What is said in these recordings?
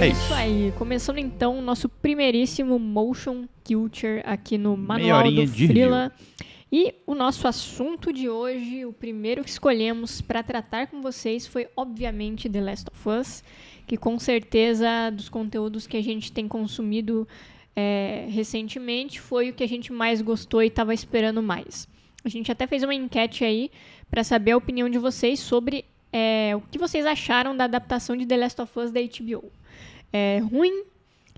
É, isso. isso. aí. Começando então o nosso primeiríssimo Motion Culture aqui no Manual do Frila. E o nosso assunto de hoje, o primeiro que escolhemos para tratar com vocês foi, obviamente, The Last of Us, que com certeza dos conteúdos que a gente tem consumido é, recentemente foi o que a gente mais gostou e estava esperando mais. A gente até fez uma enquete aí para saber a opinião de vocês sobre é, o que vocês acharam da adaptação de The Last of Us da HBO é, ruim,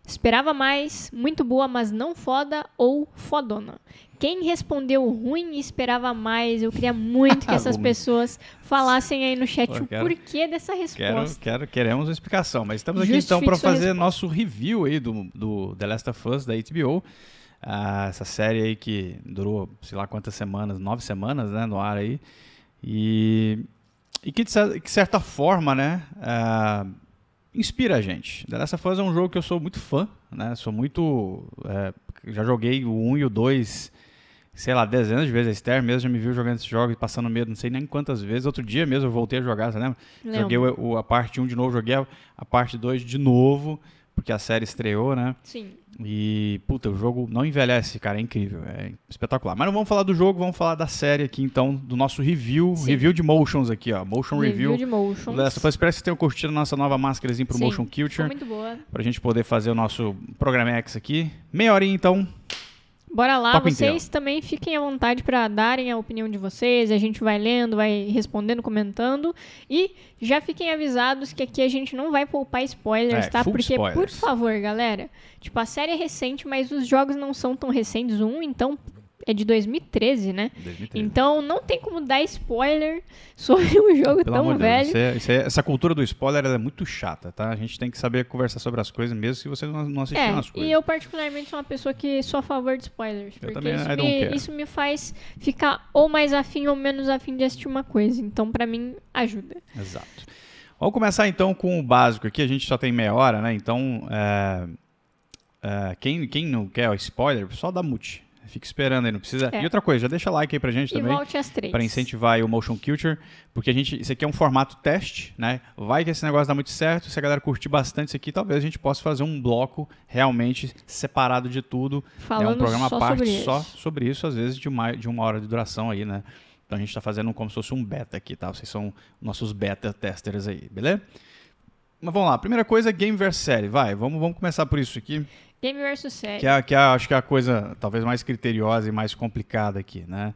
esperava mais, muito boa, mas não foda ou fodona. Quem respondeu ruim e esperava mais, eu queria muito que essas pessoas falassem aí no chat Pô, quero, o porquê dessa resposta. Quero, quero, queremos uma explicação, mas estamos aqui Justifique então para fazer resposta. nosso review aí do, do The Last of Us da HBO. Ah, essa série aí que durou, sei lá quantas semanas, nove semanas, né, no ar aí. E, e que, de, certa forma, né, ah, inspira a gente. The Last of Us é um jogo que eu sou muito fã, né? Sou muito. É, já joguei o 1 e o 2, sei lá, dezenas de vezes. A Esther mesmo já me viu jogando esse jogo e passando medo, não sei nem quantas vezes. Outro dia mesmo eu voltei a jogar, você lembra? Joguei o, a parte 1 de novo, joguei a, a parte 2 de novo porque a série estreou, né? Sim. E, puta, o jogo não envelhece, cara, é incrível, é espetacular. Mas não vamos falar do jogo, vamos falar da série aqui, então, do nosso review, Sim. review de motions aqui, ó, motion review. Review de motions. espero que vocês tenham curtido a nossa nova máscarazinha pro Sim. Motion Culture. Sim, muito boa. Pra gente poder fazer o nosso programa X aqui. Meia horinha, então, Bora lá, Papo vocês inteiro. também fiquem à vontade para darem a opinião de vocês, a gente vai lendo, vai respondendo, comentando e já fiquem avisados que aqui a gente não vai poupar spoilers, é, tá? Porque, spoilers. por favor, galera, tipo, a série é recente, mas os jogos não são tão recentes, um, então, é de 2013, né? 2013. Então não tem como dar spoiler sobre um jogo Pelo tão velho. Deus, isso é, isso é, essa cultura do spoiler é muito chata, tá? A gente tem que saber conversar sobre as coisas mesmo se você não, não assistiu é, as coisas. E eu, particularmente, sou uma pessoa que sou a favor de spoilers. Eu porque também, isso, me, isso me faz ficar ou mais afim ou menos afim de assistir uma coisa. Então, para mim, ajuda. Exato. Vamos começar então com o básico aqui. A gente só tem meia hora, né? Então. É... é quem, quem não quer spoiler, só dá mute. Fica esperando aí, não precisa. É. E outra coisa, já deixa like aí pra gente e também. Volte às três. Pra incentivar o Motion Culture, porque a gente. Isso aqui é um formato teste, né? Vai que esse negócio dá muito certo. Se a galera curtir bastante isso aqui, talvez a gente possa fazer um bloco realmente separado de tudo. é né? Um programa à parte sobre só sobre isso, às vezes de uma, de uma hora de duração aí, né? Então a gente tá fazendo como se fosse um beta aqui, tá? Vocês são nossos beta testers aí, beleza? Mas vamos lá, primeira coisa, game versus série. Vai, vamos, vamos começar por isso aqui. Game versus série. Que é, que é, acho que é a coisa talvez mais criteriosa e mais complicada aqui, né?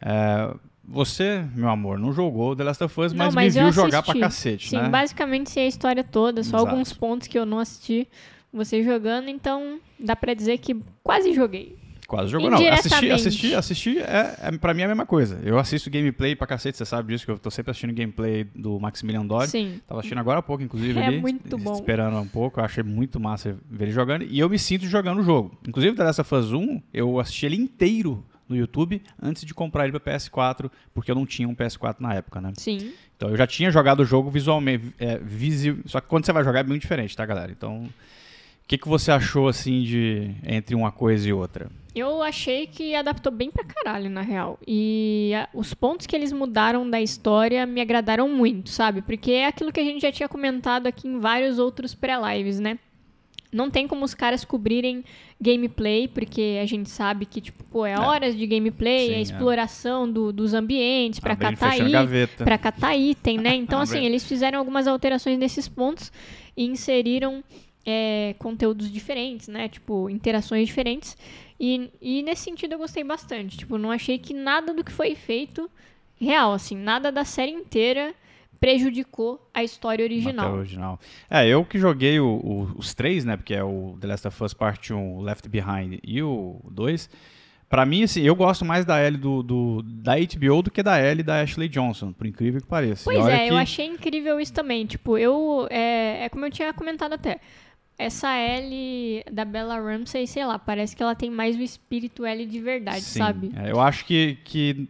É, você, meu amor, não jogou The Last of Us, não, mas, mas, me viu assisti. jogar pra cacete, Sim, né? Sim, basicamente sei a história toda, só Exato. alguns pontos que eu não assisti você jogando, então dá pra dizer que quase joguei. Quase jogou, não. Assistir, assistir, assistir é, é, pra mim é a mesma coisa. Eu assisto gameplay pra cacete, você sabe disso, que eu tô sempre assistindo gameplay do Maximilian Dodge. Sim. Tava assistindo agora há pouco, inclusive. É ali, muito bom. Esperando um pouco, eu achei muito massa ver ele jogando. E eu me sinto jogando o jogo. Inclusive, The Last Fuzz 1, eu assisti ele inteiro no YouTube antes de comprar ele para PS4, porque eu não tinha um PS4 na época, né? Sim. Então eu já tinha jogado o jogo visualmente, é, Só que quando você vai jogar é bem diferente, tá, galera? Então o que, que você achou, assim, de entre uma coisa e outra? Eu achei que adaptou bem pra caralho, na real. E a, os pontos que eles mudaram da história me agradaram muito, sabe? Porque é aquilo que a gente já tinha comentado aqui em vários outros pré-lives, né? Não tem como os caras cobrirem gameplay, porque a gente sabe que, tipo, pô, é, é. horas de gameplay, Sim, é, é. exploração é. Do, dos ambientes pra catar, i, pra catar item, né? Então, assim, eles fizeram algumas alterações nesses pontos e inseriram é, conteúdos diferentes, né? Tipo, interações diferentes. E, e nesse sentido eu gostei bastante. Tipo, não achei que nada do que foi feito, real, assim, nada da série inteira prejudicou a história original. Até original. É, eu que joguei o, o, os três, né? Porque é o The Last of Us Part 1, Left Behind e o 2. Pra mim, assim, eu gosto mais da L do, do, da HBO do que da L da Ashley Johnson, por incrível que pareça. Pois é, que... eu achei incrível isso também. Tipo, eu. É, é como eu tinha comentado até essa L da Bella Ramsey, sei lá, parece que ela tem mais o espírito L de verdade, Sim, sabe? É, eu acho que, que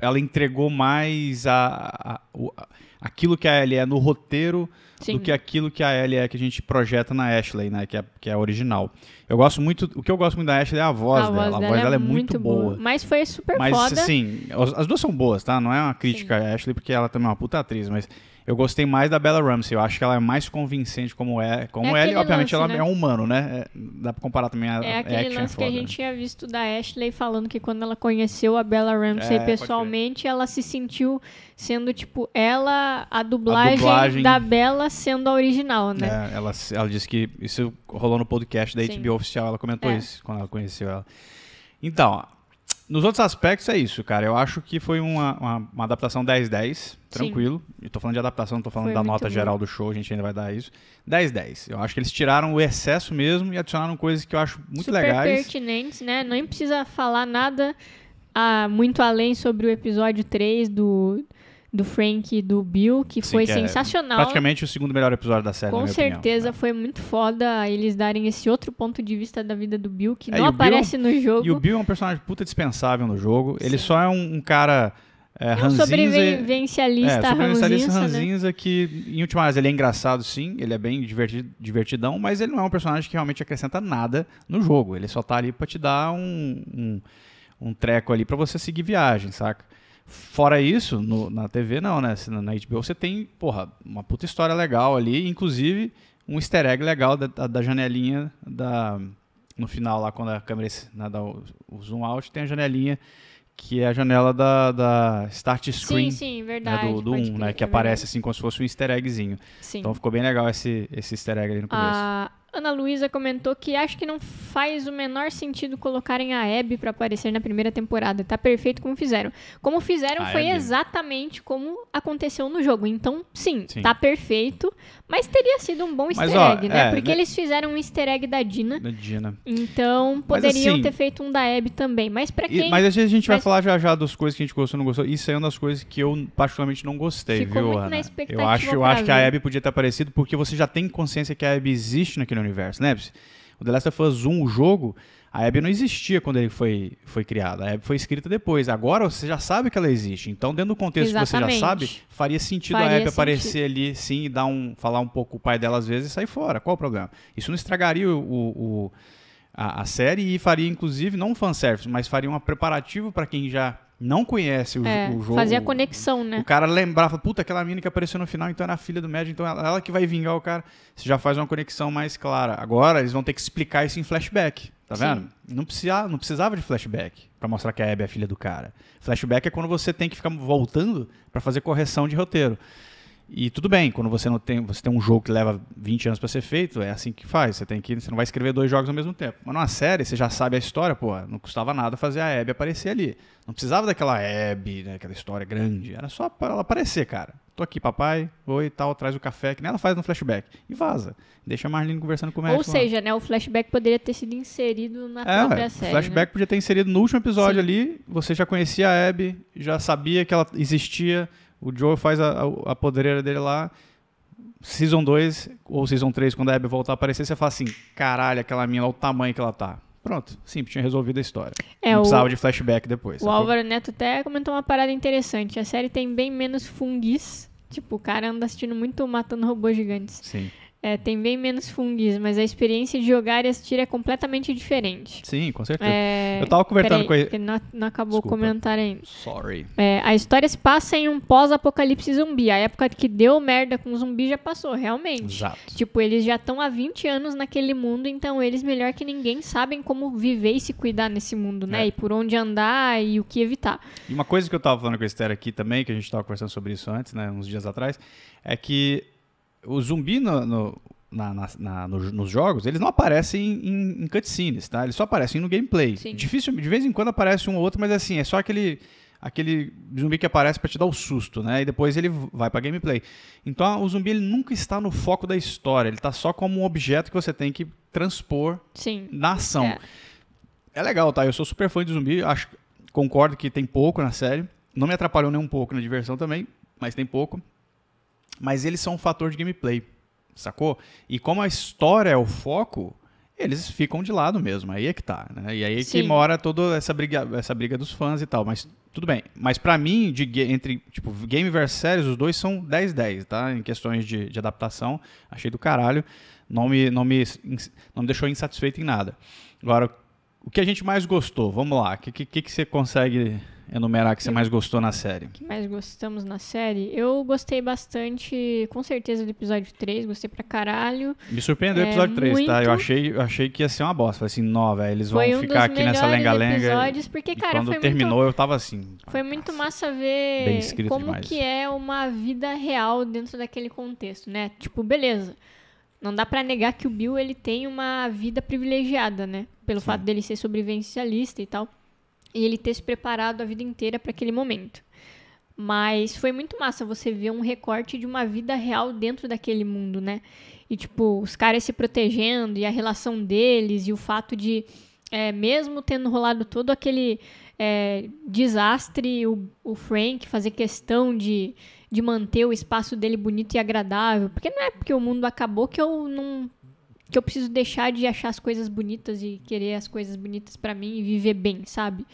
ela entregou mais a, a, a aquilo que a L é no roteiro Sim. do que aquilo que a L é que a gente projeta na Ashley, né? Que é, que é original. Eu gosto muito. O que eu gosto muito da Ashley é a voz a dela. Voz a voz dela é, é muito boa. boa. Mas foi super mas, foda. Mas, assim, as duas são boas, tá? Não é uma crítica Sim. à Ashley, porque ela também é uma puta atriz, mas eu gostei mais da Bella Ramsey. Eu acho que ela é mais convincente como é. Como é, é. ela, obviamente, lance, ela né? é humano, né? É, dá pra comparar também a É aquele action lance que a gente né? tinha visto da Ashley falando que quando ela conheceu a Bella Ramsey é, pessoalmente, ela se sentiu sendo, tipo, ela, a dublagem, a dublagem... da Bella sendo a original, né? É, ela, ela disse que isso rolou no podcast da Sim. HBO oficial. Ela comentou é. isso quando ela conheceu ela. Então, nos outros aspectos é isso, cara. Eu acho que foi uma, uma, uma adaptação 10-10, tranquilo. Sim. tô falando de adaptação, não tô falando foi da nota bom. geral do show, a gente ainda vai dar isso. 10-10. Eu acho que eles tiraram o excesso mesmo e adicionaram coisas que eu acho muito Super legais. pertinentes, né? Nem precisa falar nada ah, muito além sobre o episódio 3 do do Frank e do Bill, que Sim, foi que é sensacional. É praticamente o segundo melhor episódio da série. Com certeza opinião. Né? foi muito foda eles darem esse outro ponto de vista da vida do Bill que é, não aparece Bill, no jogo. E o Bill é um personagem puta dispensável no jogo. Sim. Ele só é um, um cara. É, é um ranzinza, sobrevivencialista, é, sobrevivencialista ranzinza, né? que, em última análise, ele é engraçado sim, ele é bem divertido, divertidão, mas ele não é um personagem que realmente acrescenta nada no jogo. Ele só tá ali pra te dar um, um, um treco ali para você seguir viagem, saca? Fora isso, no, na TV não, né? Na HBO você tem, porra, uma puta história legal ali, inclusive um easter egg legal da, da, janelinha da no final lá quando a câmera né, dá o, o, zoom out tem a janelinha que é a janela da, da start screen sim, sim, né, verdade, né, do, do 1, um, né, que é aparece verdade. assim como se fosse um easter eggzinho. Sim. Então ficou bem legal esse, esse easter egg ali no ah, começo. Ah Ana Luísa comentou que acho que não faz o menor sentido colocarem a Abby para aparecer na primeira temporada. Tá perfeito como fizeram. Como fizeram a foi Abby. exatamente como aconteceu no jogo. Então, sim, sim, tá perfeito. Mas teria sido um bom mas, easter egg, ó, né? É, Porque né? eles fizeram um easter egg da Dina. Da Dina. Então, poderiam assim, ter feito um da Abby também. Mas para quem. E, mas a gente vai mas... falar já já das coisas que a gente gostou e não gostou. Isso é uma das coisas que eu particularmente não gostei, Ficou viu, Ana? Eu acho, eu acho que a Abby podia ter aparecido porque você já tem consciência que a Abby existe naquele universo universo. né? o The Last of Us 1, o jogo, a Abby não existia quando ele foi, foi criado. A Abby foi escrita depois. Agora você já sabe que ela existe. Então, dentro do contexto Exatamente. que você já sabe, faria sentido faria a Abby aparecer ali, sim, e dar um, falar um pouco o pai dela às vezes e sair fora. Qual o problema? Isso não estragaria o, o, o a, a, série e faria, inclusive, não um fanservice, mas faria um preparativo para quem já não conhece o, é, o jogo. Fazia conexão, né? O cara lembrava, puta, aquela mina que apareceu no final, então era a filha do médico, então ela, ela, que vai vingar o cara. Você já faz uma conexão mais clara. Agora eles vão ter que explicar isso em flashback, tá vendo? Não, não precisava de flashback para mostrar que a Abby é a filha do cara. Flashback é quando você tem que ficar voltando para fazer correção de roteiro. E tudo bem, quando você não tem, você tem um jogo que leva 20 anos para ser feito, é assim que faz. Você tem que, você não vai escrever dois jogos ao mesmo tempo. Mas numa série, você já sabe a história, pô, não custava nada fazer a Abby aparecer ali. Não precisava daquela Abby, né, aquela história grande, era só para ela aparecer, cara. Tô aqui, papai, oi, tal, traz o café, que nem ela faz no flashback. E vaza. Deixa a Marlene conversando com o médico. Ou seja, lá. né, o flashback poderia ter sido inserido na é, própria série. O flashback né? podia ter inserido no último episódio Sim. ali. Você já conhecia a Abby, já sabia que ela existia o Joe faz a, a, podreira dele lá. Season 2 ou Season 3, quando a Abby voltar a aparecer, você fala assim: caralho, aquela mina, olha o tamanho que ela tá. Pronto, simples, tinha resolvido a história. É, não precisava o, de flashback depois. O sacou? Álvaro Neto até comentou uma parada interessante. A série tem bem menos fungis, Tipo, o cara anda assistindo muito Matando Robôs Gigantes. Sim. É, tem bem menos fungis, mas a experiência de jogar e assistir é completamente diferente. Sim, com certeza. É... Eu tava conversando Peraí, com ele. Não, não acabou Desculpa. o comentário ainda. Sorry. É, a história se passa em um pós-apocalipse zumbi. A época que deu merda com zumbi já passou, realmente. Exato. Tipo, eles já estão há 20 anos naquele mundo, então eles melhor que ninguém sabem como viver e se cuidar nesse mundo, né? É. E por onde andar e o que evitar. E uma coisa que eu tava falando com a Esther aqui também, que a gente tava conversando sobre isso antes, né? Uns dias atrás, é que o zumbi no, no, na, na, na, no, nos jogos, eles não aparecem em, em cutscenes, tá? Eles só aparecem no gameplay. Sim. Difícil, de vez em quando aparece um ou outro, mas assim, é só aquele aquele zumbi que aparece para te dar o um susto, né? E depois ele vai para gameplay. Então o zumbi ele nunca está no foco da história, ele tá só como um objeto que você tem que transpor Sim. na ação. É. é. legal, tá? Eu sou super fã de zumbi, acho concordo que tem pouco na série. Não me atrapalhou nem um pouco na diversão também, mas tem pouco mas eles são um fator de gameplay, sacou? E como a história é o foco, eles ficam de lado mesmo, aí é que tá, né? E aí é que mora toda essa briga, essa briga dos fãs e tal, mas tudo bem. Mas para mim, de, entre tipo, game versus séries, os dois são 10-10, tá? Em questões de, de, adaptação, achei do caralho. Não me, não, me, não me deixou insatisfeito em nada. Agora, o que a gente mais gostou? Vamos lá, o que, que, que você consegue enumerar que, que você mais gostou na série? que mais gostamos na série? Eu gostei bastante, com certeza, do episódio 3, gostei pra caralho. Me surpreendeu o é episódio 3, muito... tá? Eu achei, eu achei que ia ser uma bosta. Falei assim, nó, velho, eles vão um ficar aqui nessa lenga-lenga. episódios, porque, cara, quando terminou muito... eu tava assim. Foi muito massa ver como demais. que é uma vida real dentro daquele contexto, né? Tipo, beleza. Não dá para negar que o Bill ele tem uma vida privilegiada, né? Pelo Sim. fato dele ser sobrevivencialista e tal e ele ter se preparado a vida inteira para aquele momento. Mas foi muito massa você ver um recorte de uma vida real dentro daquele mundo, né? E, tipo, os caras se protegendo e a relação deles e o fato de, é, mesmo tendo rolado todo aquele é, desastre, o, o Frank fazer questão de, de manter o espaço dele bonito e agradável. Porque não é porque o mundo acabou que eu não que eu preciso deixar de achar as coisas bonitas e querer as coisas bonitas para mim e viver bem, sabe?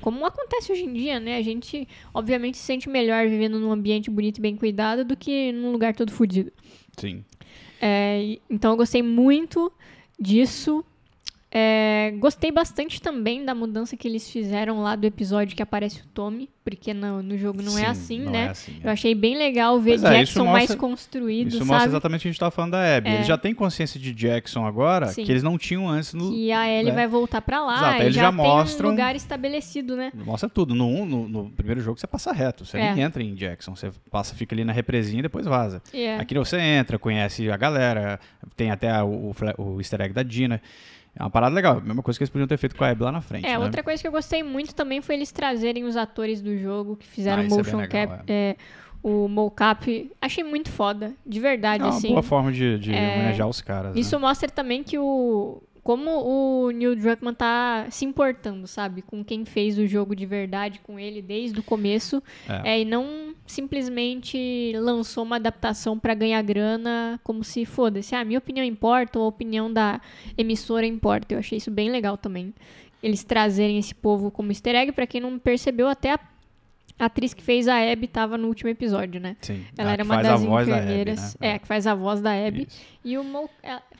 Como acontece hoje em dia, né? A gente, obviamente, se sente melhor vivendo num ambiente bonito e bem cuidado do que num lugar todo fodido. Sim. É, então eu gostei muito disso. É, gostei bastante também da mudança que eles fizeram lá do episódio que aparece o Tommy, porque no, no jogo não é Sim, é assim, não né? É assim, é. Eu achei bem legal ver Mas é, Jackson mostra, mais construído. Isso sabe? mostra exatamente o que a gente estava falando da Abby. É. Eles já têm consciência de Jackson agora, Sim. que eles não tinham antes no. E a Ellie né? vai voltar para lá. Exato, eles já, já mostram. um lugar estabelecido, né? Mostra tudo. No, no, no primeiro jogo você passa reto, você nem entra em Jackson. Você passa, fica ali na represinha e depois vaza. Aqui você entra, conhece a galera, tem até o, o, o easter egg da Dina. É uma parada legal, a mesma coisa que eles podiam ter feito com a Abby lá na frente. É, né? outra coisa que eu gostei muito também foi eles trazerem os atores do jogo que fizeram ah, é motion é legal, cap, é. É, o mocap. Achei muito foda, de verdade, é uma assim. boa forma de, de é. homenagear os caras. Isso né? mostra também que o como o Neil Druckmann tá se importando, sabe? Com quem fez o jogo de verdade com ele desde o começo. É. É, e não simplesmente lançou uma adaptação para ganhar grana como se foda-se. Ah, minha opinião importa ou a opinião da emissora importa. Eu achei isso bem legal também. Eles trazerem esse povo como easter egg. Pra quem não percebeu, até a a atriz que fez a Abby estava no último episódio, né? Sim. Ela era uma das enfermeiras. Abby, né? É, que faz a voz da Abby. Isso. E o mo...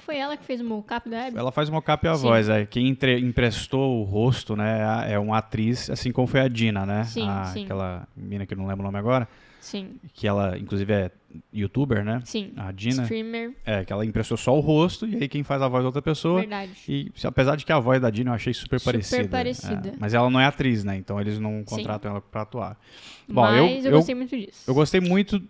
foi ela que fez o mocap da Abby? Ela faz o mocap e a Sim. voz. É. Quem entre... emprestou o rosto, né? É uma atriz, assim como foi a Dina, né? Sim, a... sim. Aquela mina que eu não lembro o nome agora. Sim. Que ela, inclusive, é youtuber, né? Sim. A Dina. Streamer. É, que ela impressou só o rosto e aí quem faz a voz é outra pessoa. Verdade. E apesar de que a voz da Dina eu achei super, parecida. Super parecida. É, mas ela não é atriz, né? Então eles não contratam Sim. ela pra atuar. Bom, mas eu, eu gostei muito disso. Eu gostei muito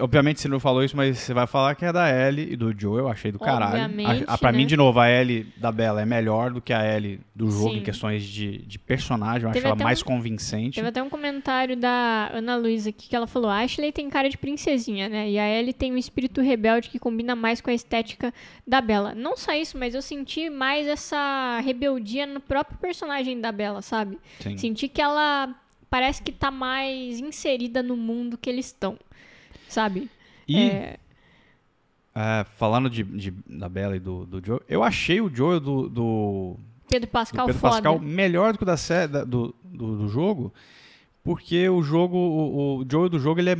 Obviamente você não falou isso, mas você vai falar que é da Ellie e do Joe, eu achei do caralho. Obviamente, a, a, pra né? mim, de novo, a Ellie da Bela é melhor do que a Ellie do jogo Sim. em questões de, de personagem, eu teve acho ela mais um, convincente. Teve até um comentário da Ana Luísa aqui que ela falou: a Ashley tem cara de princesinha, né? E a Ellie tem um espírito rebelde que combina mais com a estética da Bela. Não só isso, mas eu senti mais essa rebeldia no próprio personagem da Bela, sabe? Sim. Senti que ela parece que tá mais inserida no mundo que eles estão sabe? E. É... É, falando de, de, da Bela e do, do Joel, eu achei o Joel do, do Pedro Pascal, do Pedro Pascal melhor do que o da, série, da, do, do, do, jogo, porque o jogo, o, o Joel do jogo, ele é,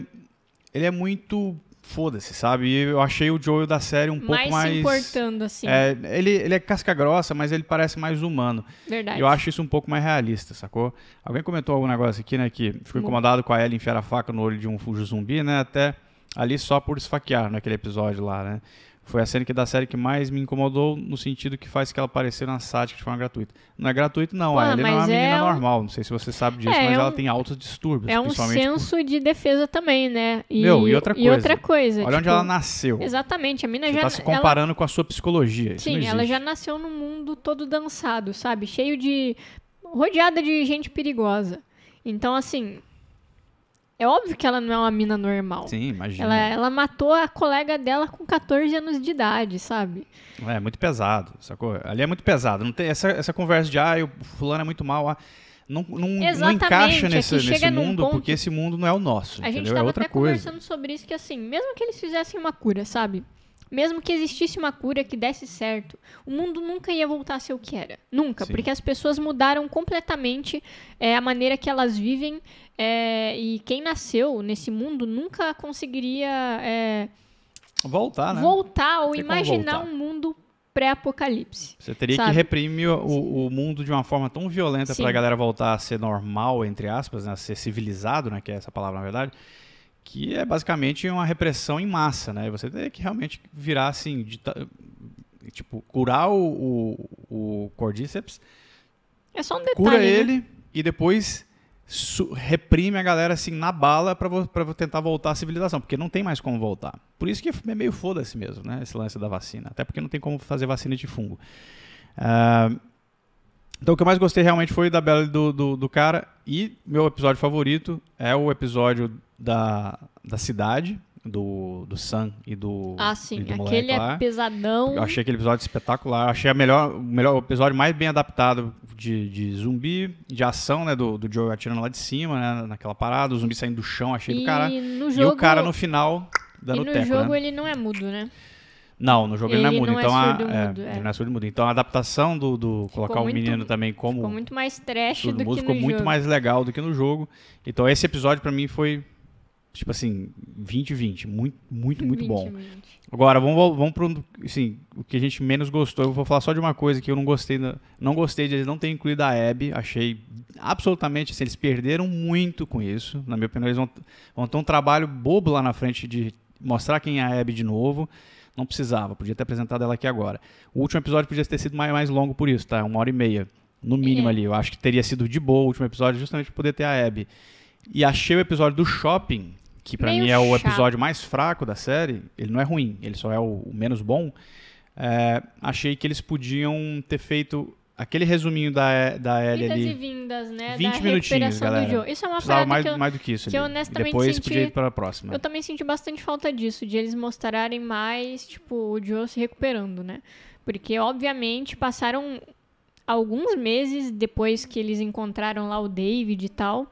ele é muito foda-se, sabe? E eu achei o Joel da série um mais pouco mais. Mais importando, assim. É, ele, ele é casca grossa, mas ele parece mais humano. Verdade. Eu acho isso um pouco mais realista, sacou? Alguém comentou algum negócio aqui, né? Que ficou incomodado com a Ellie enfiar a faca no olho de um fujo zumbi, né? Até ali só por esfaquear naquele episódio lá, né? Foi a série que da série que mais me incomodou, no sentido que faz que ela apareceu na sátira de forma gratuita. Não é gratuito, não. Pô, a não é uma menina é um... normal. Não sei se você sabe disso, é, mas é um... ela tem altos distúrbios. É um senso por... de defesa também, né? E, Meu, e outra coisa. E outra coisa Olha tipo... onde ela nasceu. Exatamente. A mina você já. Tá se comparando ela... com a sua psicologia. Isso Sim, ela já nasceu num mundo todo dançado, sabe? Cheio de. rodeada de gente perigosa. Então, assim, é óbvio que ela não é uma mina normal. Sim, imagina. Ela, ela matou a colega dela com 14 anos de idade, sabe? É, muito pesado, sacou? Ali é muito pesado. Não tem essa, essa conversa de, ah, o fulano é muito mal. Ah, não, não, não, encaixa é nesse, é nesse mundo, ponto, porque esse mundo não é o nosso. A gente estava é até coisa. conversando sobre isso, que assim, mesmo que eles fizessem uma cura, sabe? Mesmo que existisse uma cura que desse certo, o mundo nunca ia voltar a ser o que era. Nunca, Sim. porque as pessoas mudaram completamente é, a maneira que elas vivem, é, e quem nasceu nesse mundo nunca conseguiria é, voltar, né? voltar ou imaginar voltar. um mundo pré-apocalipse. Você teria sabe? que reprimir o, o, mundo de uma forma tão violenta para a galera voltar a ser normal, entre aspas, né? a ser civilizado, né? que é essa palavra na verdade, que é basicamente uma repressão em massa. Né? Você teria que realmente virar assim, de, tipo, curar o, o, o Cordyceps. É só um detalhe. Cura né? ele né? e depois reprime a galera assim na bala para tentar voltar à civilização, porque não tem mais como voltar. Por isso que é meio foda-se mesmo, né? Esse lance da vacina. Até porque não tem como fazer vacina de fungo. Uh, então o que eu mais gostei realmente foi da bela do, do, do, cara. E meu episódio favorito é o episódio da, da cidade, do, do Sam e do. Ah, sim. Do Aquele é pesadão. Eu achei aquele episódio espetacular. Achei a melhor, o melhor episódio mais bem adaptado de, de zumbi, de ação, né? Do, do Joe atirando lá de cima, né? Naquela parada, o zumbi saindo do chão, achei e do cara. Jogo... E o cara no final dando e no jogo né? ele não é mudo, né? Não, no jogo ele, ele não é mudo. Não é então, é a, mudo, é, é. Ele não é surdo mudo. Então a adaptação do, do colocar o menino também como. Ficou muito mais trash do que no jogo. Ficou muito mais legal do que no jogo. Então esse episódio para mim foi Tipo assim, 20-20. Muito, muito, muito 20, bom. 20. Agora, vamos, vamos pro. Assim, o que a gente menos gostou. Eu vou falar só de uma coisa que eu não gostei. Não gostei de eles não terem incluído a Abby. Achei absolutamente. Assim, eles perderam muito com isso. Na minha opinião, eles vão, vão ter um trabalho bobo lá na frente de mostrar quem é a Abby de novo. Não precisava. Podia ter apresentado ela aqui agora. O último episódio podia ter sido mais, mais longo por isso, tá? Uma hora e meia. No mínimo é. ali. Eu acho que teria sido de boa o último episódio, justamente pra poder ter a Abby. E achei o episódio do shopping que para mim é o episódio mais fraco da série, ele não é ruim, ele só é o, o menos bom. É, achei que eles podiam ter feito aquele resuminho da, é, da Ellie ali. e vindas, né? 20 da minutinhos, galera. Isso é uma Precisava mais, que eu, mais do que isso. Que eu honestamente Depois senti, podia ir pra próxima. Eu também senti bastante falta disso, de eles mostrarem mais, tipo, o Joe se recuperando, né? Porque, obviamente, passaram alguns meses depois que eles encontraram lá o David e tal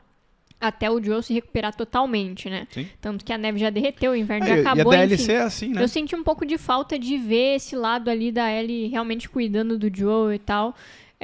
até o Joe se recuperar totalmente, né? Sim. Tanto que a neve já derreteu, o inverno já é, acabou. E a DLC enfim, é assim, né? Eu senti um pouco de falta de ver esse lado ali da Ellie realmente cuidando do Joe e tal.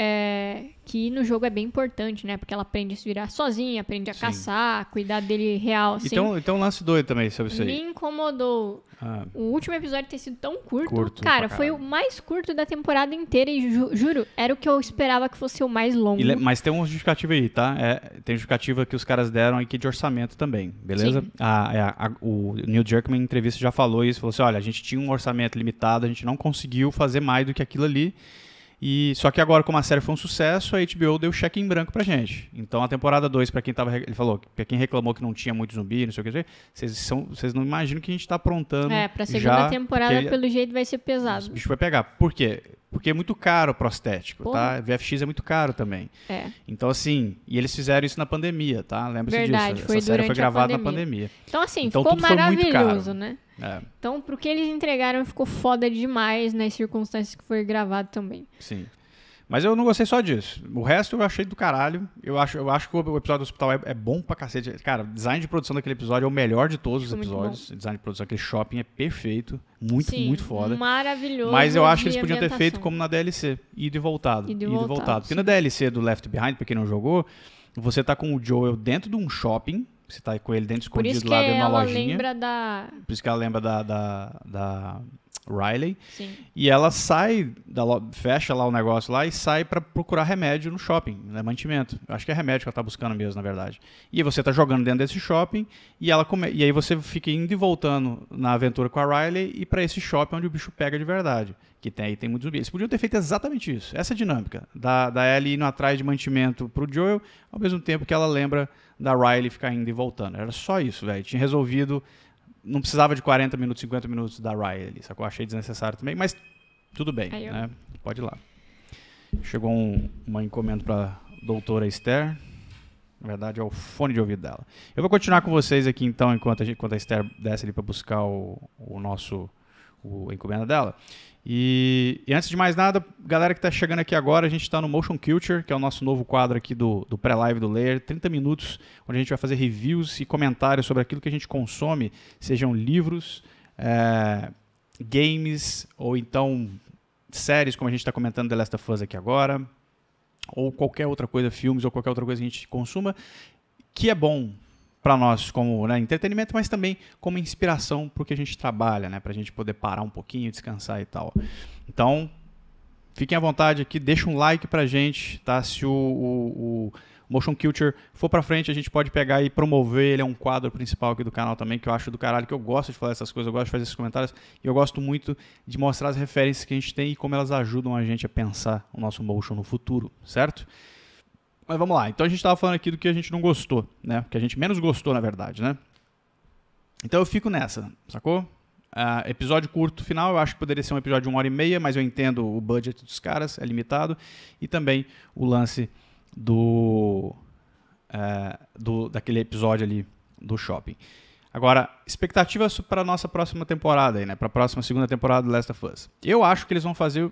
É, que no jogo é bem importante, né? Porque ela aprende a se virar sozinha, aprende a Sim. caçar, a cuidar dele real. Assim. Então, então é um lance doido também sobre isso aí. Me incomodou ah. o último episódio ter sido tão curto. curto cara, foi o mais curto da temporada inteira e ju juro, era o que eu esperava que fosse o mais longo. E, mas tem um justificativa aí, tá? É, tem justificativa que os caras deram aqui é de orçamento também, beleza? A, é, a, o Neil Druckmann em entrevista já falou isso, falou assim, olha, a gente tinha um orçamento limitado, a gente não conseguiu fazer mais do que aquilo ali. E só que agora, como a série foi um sucesso, a HBO deu cheque em branco pra gente. Então a temporada 2, para quem tava. Ele falou, pra quem reclamou que não tinha muito zumbi, não sei o que, dizer, vocês não imaginam que a gente tá aprontando. É, pra segunda já, temporada, ele, pelo jeito, vai ser pesado. O bicho vai pegar. Por quê? Porque é muito caro o prostético, tá? Porra. tá? VFX é muito caro também. É. Então, assim, e eles fizeram isso na pandemia, tá? Lembra-se disso. Verdade, foi Essa série foi gravada pandemia. na pandemia. Então, assim, então, ficou maravilhoso, né? É. Então, pro que eles entregaram ficou foda demais nas circunstâncias que foi gravado também. Sim. Mas eu não gostei só disso. O resto eu achei do caralho. Eu acho, eu acho que o episódio do hospital é, é bom pra cacete. Cara, design de produção daquele episódio é o melhor de todos os episódios. Design de produção, aquele shopping é perfeito. Muito, Sim, muito foda. Maravilhoso. Mas eu acho que eles podiam ter feito como na DLC. Ido e voltado. Ido e voltado. voltado. Porque na DLC do Left Behind, pra quem não jogou, você tá com o Joel dentro de um shopping você tá com ele dentro escondido lá dentro da lojinha. Lembra da... Por isso que ela lembra da, da, da Riley. Sim. E ela sai, da, fecha lá o negócio lá e sai para procurar remédio no shopping, né, mantimento. Acho que é remédio que ela tá buscando mesmo, na verdade. E você tá jogando dentro desse shopping e ela come... e aí você fica indo e voltando na aventura com a Riley e para esse shopping onde o bicho pega de verdade. Que tem aí, tem muitos zumbis. Eles podiam ter feito exatamente isso, essa é dinâmica. Da, da Ellie indo atrás de mantimento pro Joel, ao mesmo tempo que ela lembra da Riley ficar indo e voltando. Era só isso, velho. Tinha resolvido. Não precisava de 40 minutos, 50 minutos da Riley, eu Achei desnecessário também, mas tudo bem, né? Pode ir lá. Chegou um, uma encomenda para doutora Esther. Na verdade, é o fone de ouvido dela. Eu vou continuar com vocês aqui então, enquanto a, gente, enquanto a Esther desce ali para buscar o, o nosso o, a encomenda dela. E, e, antes de mais nada, galera que está chegando aqui agora, a gente está no Motion Culture, que é o nosso novo quadro aqui do, do pré-live do Layer, 30 minutos, onde a gente vai fazer reviews e comentários sobre aquilo que a gente consome, sejam livros, é, games ou então séries, como a gente está comentando The Last of Us aqui agora, ou qualquer outra coisa, filmes ou qualquer outra coisa que a gente consuma, que é bom, para nós como né, entretenimento, mas também como inspiração para o que a gente trabalha, né, para a gente poder parar um pouquinho, descansar e tal. Então, fiquem à vontade aqui, deixa um like para a gente, tá? Se o, o, o Motion Culture for para frente, a gente pode pegar e promover. Ele é um quadro principal aqui do canal também, que eu acho do caralho, que eu gosto de falar essas coisas, eu gosto de fazer esses comentários e eu gosto muito de mostrar as referências que a gente tem e como elas ajudam a gente a pensar o nosso motion no futuro, certo? Mas vamos lá. Então a gente estava falando aqui do que a gente não gostou, né? Que a gente menos gostou, na verdade, né? Então eu fico nessa, sacou? Uh, episódio curto final, eu acho que poderia ser um episódio de uma hora e meia, mas eu entendo o budget dos caras, é limitado. E também o lance do, uh, do daquele episódio ali do shopping. Agora, expectativas para a nossa próxima temporada, aí, né? Para a próxima segunda temporada do Last of Us. Eu acho que eles vão fazer.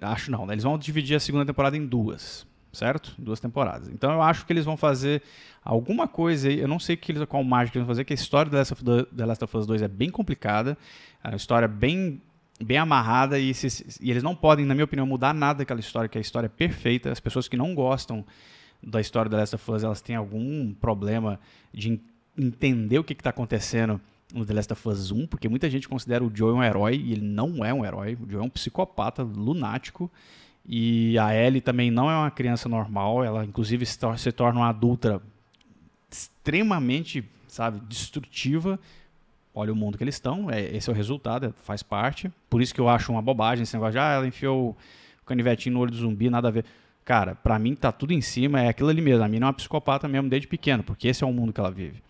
Acho não, né? Eles vão dividir a segunda temporada em duas certo? Duas temporadas. Então eu acho que eles vão fazer alguma coisa aí, eu não sei que eles, qual mágica eles vão fazer, que a história da Last, Last of Us 2 é bem complicada, é uma história bem bem amarrada e, se, e, eles não podem, na minha opinião, mudar nada daquela história, que a história é perfeita. As pessoas que não gostam da história da Last of Us, elas têm algum problema de entender o que está acontecendo no The Last of Us 1, porque muita gente considera o Joe um herói e ele não é um herói. O Joe é um psicopata lunático e a Ellie também não é uma criança normal, ela inclusive se, tor se torna uma adulta extremamente, sabe, destrutiva. Olha o mundo que eles estão, é, esse é o resultado, é, faz parte. Por isso que eu acho uma bobagem esse negócio de, ah, ela enfiou o canivetinho no olho do zumbi, nada a ver. Cara, para mim tá tudo em cima, é aquilo ali mesmo. A mina é uma psicopata mesmo desde pequeno, porque esse é o mundo que ela vive.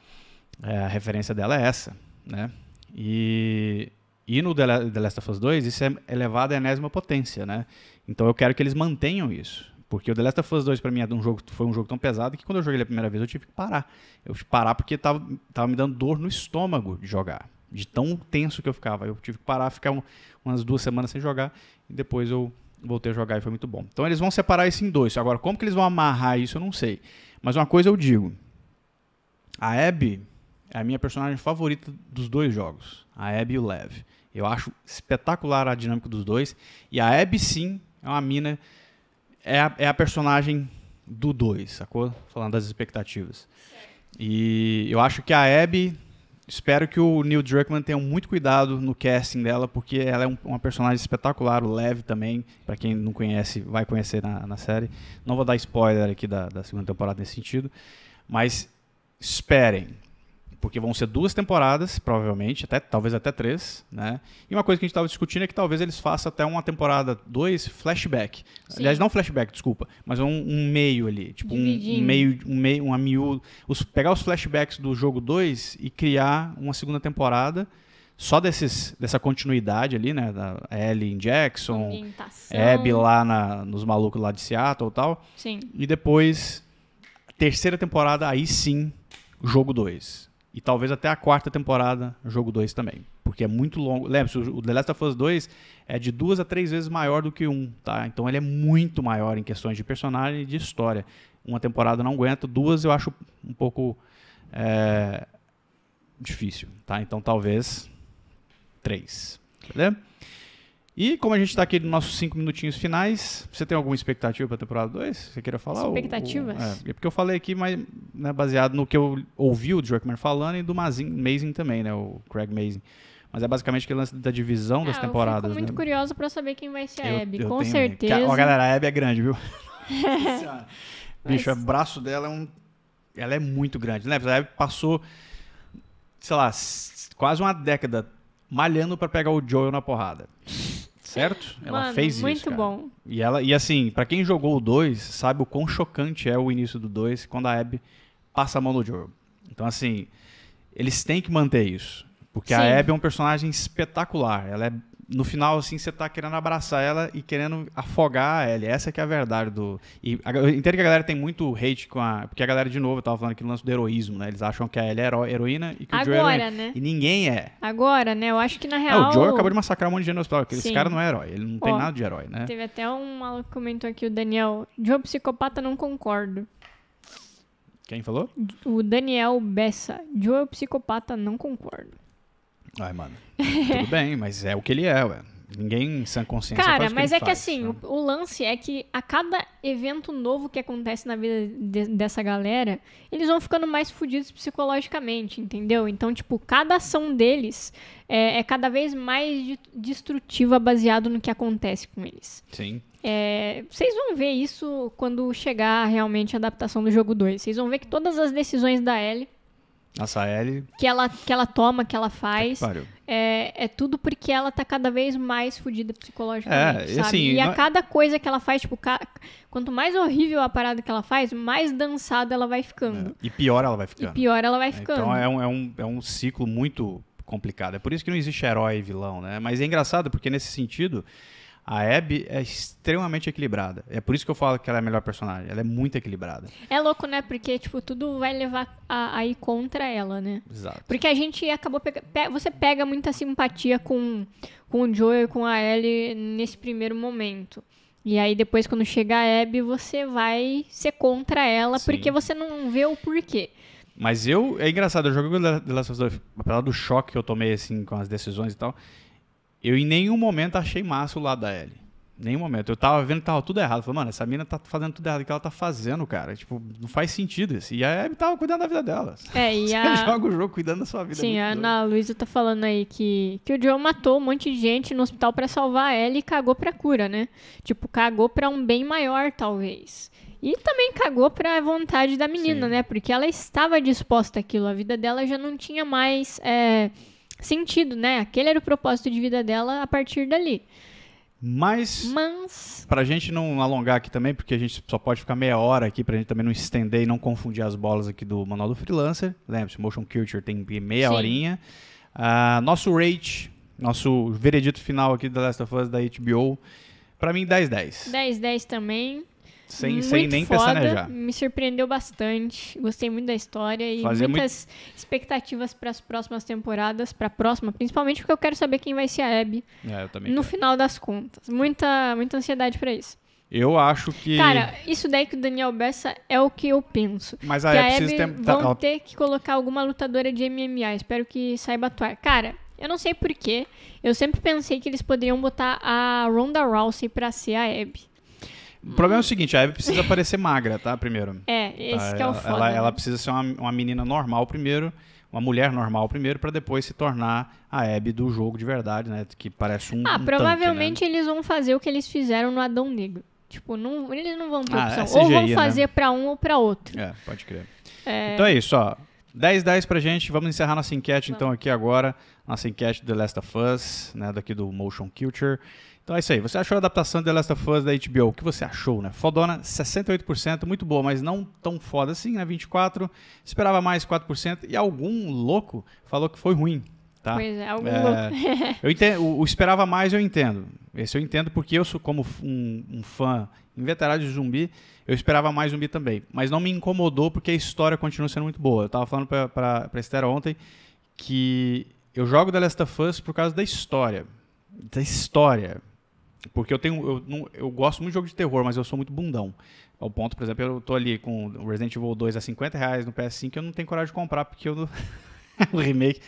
É, a referência dela é essa, né? E e no The Last of Us 2, isso é elevado à enésima potência, né? Então eu quero que eles mantenham isso. Porque o The Last of Us 2 para mim é um jogo, foi um jogo tão pesado que quando eu joguei ele a primeira vez eu tive que parar. Eu tive que parar porque tava, tava me dando dor no estômago de jogar. De tão tenso que eu ficava. Eu tive que parar, ficar um, umas duas semanas sem jogar e depois eu voltei a jogar e foi muito bom. Então eles vão separar isso em dois. Agora, como que eles vão amarrar isso, eu não sei. Mas uma coisa eu digo. A Abby é a minha personagem favorita dos dois jogos, a Abby e o Lev. Eu acho espetacular a dinâmica dos dois. E a Abby, sim, é uma mina. É a, é a personagem do 2, sacou? Falando das expectativas. E eu acho que a Abby. Espero que o Neil Druckmann tenha muito cuidado no casting dela, porque ela é um, uma personagem espetacular, o Lev também, para quem não conhece, vai conhecer na, na, série. Não vou dar spoiler aqui da, da segunda temporada nesse sentido, mas esperem, porque vão ser duas temporadas, provavelmente, até talvez até três, né? E uma coisa que a gente estava discutindo é que talvez eles façam até uma temporada dois flashback. Sim. Aliás, não flashback, desculpa, mas um, um meio ali, tipo um, um, meio, um meio, um amiúdo, os, pegar os flashbacks do jogo 2 e criar uma segunda temporada só desses, dessa continuidade ali, né? Da Ellie Jackson, Abby lá na, nos malucos lá de Seattle e tal. Sim. E depois, terceira temporada, aí sim, jogo 2 e talvez até a quarta temporada, jogo 2 também. Porque é muito longo. Lembre-se, o The Last of Us 2 é de duas a três vezes maior do que um, tá? Então ele é muito maior em questões de personagem e de história. Uma temporada não aguenta, duas eu acho um pouco é, difícil, tá? Então talvez três. Beleza? E como a gente está aqui nos nossos cinco minutinhos finais, você tem alguma expectativa para a temporada 2? Você queira falar? Expectativas? Ou, é, é, porque eu falei aqui, mas né, baseado no que eu ouvi o Druckmann falando e do Mazin, Mazin também, né? O Craig Mazin. Mas é basicamente aquele lance da divisão ah, das temporadas. Eu fico muito né? curioso para saber quem vai ser a Abby, eu, eu com tenho, certeza. Ó, galera, a Abby é grande, viu? Bicho, mas... o braço dela é um... Ela é muito grande, né? A Abby passou, sei lá, quase uma década malhando para pegar o Joel na porrada. Certo? Ela Mano, fez muito isso. Muito bom. E, ela, e assim, para quem jogou o 2, sabe o quão chocante é o início do 2 quando a Abby passa a mão no jogo Então, assim, eles têm que manter isso. Porque Sim. a Abby é um personagem espetacular. Ela é no final, assim, você tá querendo abraçar ela e querendo afogar a Ellie. Essa que é a verdade do... E a, eu entendo que a galera tem muito hate com a... Porque a galera, de novo, tava falando aqui no lance do heroísmo, né? Eles acham que a Ellie é heroína e que Agora, o Joe é heroína. né? E ninguém é. Agora, né? Eu acho que, na ah, real... É, o Joe acabou de massacrar um monte de gente no hospital. Esse cara não é herói. Ele não Ó, tem nada de herói, né? Teve até um maluco que comentou aqui, o Daniel. Joe psicopata, não concordo. Quem falou? O Daniel Bessa. Joe psicopata, não concordo. Ai, mano. Tudo bem, mas é o que ele é, ué. Ninguém em sã consciência Cara, mas é faz, que assim, né? o, o, lance é que a cada evento novo que acontece na vida de, dessa galera, eles vão ficando mais fodidos psicologicamente, entendeu? Então, tipo, cada ação deles é, é cada vez mais de, destrutiva baseado no que acontece com eles. Sim. É, vocês vão ver isso quando chegar realmente a adaptação do jogo 2. Vocês vão ver que todas as decisões da Ellie Açaele. Que ela, que ela toma, que ela faz. É, que é, é, tudo porque ela tá cada vez mais fodida psicologicamente, é, sabe? Assim, e a não... cada coisa que ela faz, tipo, ca... quanto mais horrível a parada que ela faz, mais dançada ela vai ficando. É, e pior ela vai ficando. E pior ela vai ficando. Então é um, é um, é um ciclo muito complicado. É por isso que não existe herói e vilão, né? Mas é engraçado porque nesse sentido a Abby é extremamente equilibrada. É por isso que eu falo que ela é a melhor personagem. Ela é muito equilibrada. É louco, né? Porque, tipo, tudo vai levar a, a ir contra ela, né? Exato. Porque a gente acabou... pegando. pe, você pega muita simpatia com, com o Joe e com a Ellie nesse primeiro momento. E aí depois, quando chega a Abby, você vai ser contra ela Sim. porque você não vê o porquê. Mas eu... É engraçado. Eu joguei The Last of Us 2 apesar do choque que eu tomei, assim, com as decisões e tal... Eu em nenhum momento achei massa o lado da Ellie. Nenhum momento. Eu tava vendo que tava tudo errado. Eu falei, mano, essa mina tá fazendo tudo errado que ela tá fazendo, cara. Tipo, não faz sentido isso. E a Abby tava cuidando da vida dela. É, e Você a... joga o jogo cuidando da sua vida. É Sim, a Ana Luísa tá falando aí que, que o Joe matou um monte de gente no hospital para salvar ela e cagou pra cura, né? Tipo, cagou pra um bem maior, talvez. E também cagou pra vontade da menina, Sim. né? Porque ela estava disposta àquilo. A vida dela já não tinha mais. É sentido, né? Aquele era o propósito de vida dela a partir dali. Mas, Mas, pra gente não alongar aqui também, porque a gente só pode ficar meia hora aqui pra gente também não estender e não confundir as bolas aqui do Manual do Freelancer. Lembre-se, né? Motion Culture tem meia Sim. horinha. Uh, nosso rate, nosso veredito final aqui da Last of Us da HBO, pra mim 10-10. 10-10 também. Sem, muito sem nem foda, pestanejar. Me surpreendeu bastante. Gostei muito da história e Fazia muitas muito... expectativas para as próximas temporadas, para a próxima, principalmente porque eu quero saber quem vai ser a Abby. É, eu também no quero. final das contas. Muita, muita ansiedade para isso. Eu acho que. Cara, isso daí que o Daniel Bessa é o que eu penso. Mas a, que a Abby tem... Tá, vão ela... ter que colocar alguma lutadora de MMA. Espero que saiba atuar. Cara, eu não sei porquê. Eu sempre pensei que eles poderiam botar a Ronda Rousey pra ser a Abby. O problema é o seguinte, a Eve precisa parecer magra, tá? Primeiro. É, tá, esse tá? que é o foda. Ela, ela precisa ser uma, uma menina normal primeiro, uma mulher normal primeiro, para depois se tornar a Abby do jogo de verdade, né? Que parece um Ah, um provavelmente tanque, né? eles vão fazer o que eles fizeram no Adão Negro. Tipo, não, eles não vão ter ah, opção. É ou vão né? fazer né? para um ou para outro. É, pode crer. É... Então é isso, ó. 10, 10 pra gente. Vamos encerrar nossa enquete, Vamos. então, aqui agora. Nossa enquete do The Last of Us, né? Daqui do Motion Culture. Então é isso aí. Você achou a adaptação de The Last of Us da HBO? O que você achou, né? Fodona, 68%, muito boa, mas não tão foda assim, né? 24%, esperava mais 4%, e algum louco falou que foi ruim. Tá? Pois é, algum é, louco. eu entendo, o, o, esperava mais eu entendo. Esse eu entendo porque eu sou como um, um fã inveterado de zumbi, eu esperava mais zumbi também. Mas não me incomodou porque a história continua sendo muito boa. Eu tava falando pra, pra, pra Esther ontem que eu jogo The Last of Us por causa da história. Da história. Porque eu tenho. Eu, não, eu gosto muito de jogo de terror, mas eu sou muito bundão. Ao ponto, por exemplo, eu tô ali com Resident Evil 2 a 50 reais no PS5 eu não tenho coragem de comprar, porque eu o remake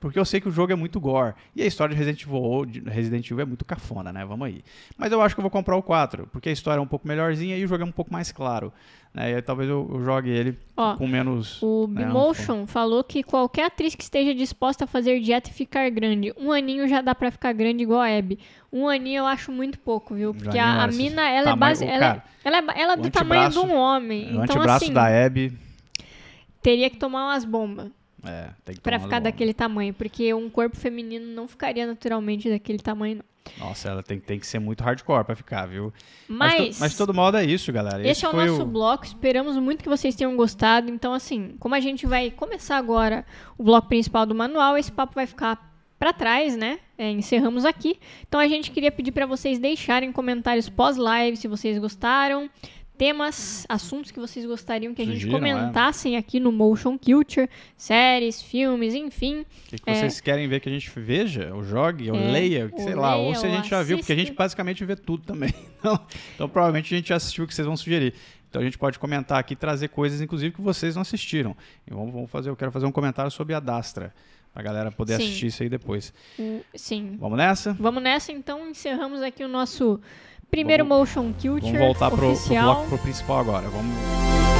porque eu sei que o jogo é muito gore. E a história de Resident Evil, Resident Evil é muito cafona, né? Vamos aí. Mas eu acho que eu vou comprar o 4, porque a história é um pouco melhorzinha e o jogo é um pouco mais claro. Né? E aí, talvez eu, eu, jogue ele Ó, com menos. O né, Bimotion falou que qualquer atriz que esteja disposta a fazer dieta e ficar grande. Um aninho já dá pra ficar grande igual a Abby. Um aninho eu acho muito pouco, viu? Porque a, a assim, mina, ela é tamanho, é base. Ela, é, cara, ela, ela, é, ela é do tamanho de um homem. O então, antebraço assim, da Abby. Teria que tomar umas bombas. É, tem que Pra ficar daquele tamanho, porque um corpo feminino não ficaria naturalmente daquele tamanho, não. Nossa, ela tem, tem que ser muito hardcore pra ficar, viu? Mas, mas, todo modo é isso, galera. Esse, esse é o nosso o... bloco. Esperamos muito que vocês tenham gostado. Então, assim, como a gente vai começar agora o bloco principal do manual, esse papo vai ficar para trás, né? É, encerramos aqui. Então a gente queria pedir para vocês deixarem comentários pós-live se vocês gostaram temas, assuntos que vocês gostariam que a Sugiram, gente é. comentassem é. aqui no Motion Culture, séries, filmes, enfim. O que, que é... vocês querem ver que a gente veja, ou jogue, ou é, leia, ou sei leia, lá, ou se a gente já viu, porque a gente basicamente vê tudo também. Então, então provavelmente a gente já assistiu o que vocês vão sugerir. Então a gente pode comentar aqui, trazer coisas, inclusive, que vocês não assistiram. E vou fazer, eu quero fazer um comentário sobre a Dastra. Pra galera poder sim. assistir isso aí depois. Sim. Vamos nessa? Vamos nessa, então encerramos aqui o nosso Primeiro vamos, motion culture. Vamos voltar pro, pro, bloco pro principal agora. Vamos.